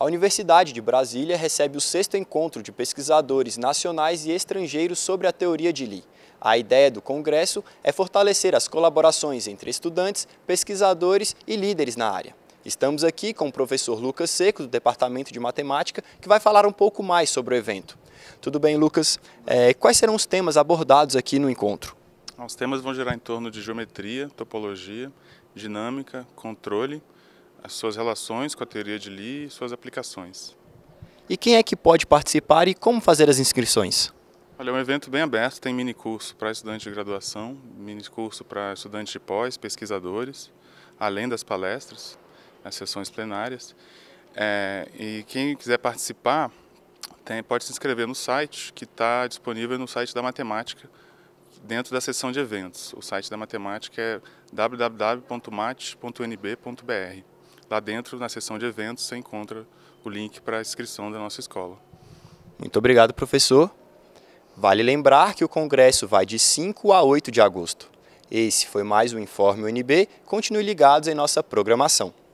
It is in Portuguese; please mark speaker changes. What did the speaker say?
Speaker 1: A Universidade de Brasília recebe o sexto encontro de pesquisadores nacionais e estrangeiros sobre a teoria de Lee. A ideia do congresso é fortalecer as colaborações entre estudantes, pesquisadores e líderes na área. Estamos aqui com o professor Lucas Seco, do Departamento de Matemática, que vai falar um pouco mais sobre o evento. Tudo bem, Lucas? É, quais serão os temas abordados aqui no encontro?
Speaker 2: Os temas vão girar em torno de geometria, topologia, dinâmica, controle, as suas relações com a teoria de Lee e suas aplicações.
Speaker 1: E quem é que pode participar e como fazer as inscrições?
Speaker 2: Olha, é um evento bem aberto, tem mini curso para estudantes de graduação, mini curso para estudantes de pós, pesquisadores, além das palestras, as sessões plenárias. É, e quem quiser participar tem, pode se inscrever no site, que está disponível no site da Matemática, dentro da seção de eventos. O site da Matemática é www.mat.nb.br. Lá dentro, na seção de eventos, você encontra o link para a inscrição da nossa escola.
Speaker 1: Muito obrigado, professor. Vale lembrar que o congresso vai de 5 a 8 de agosto. Esse foi mais um Informe UNB. Continue ligados em nossa programação.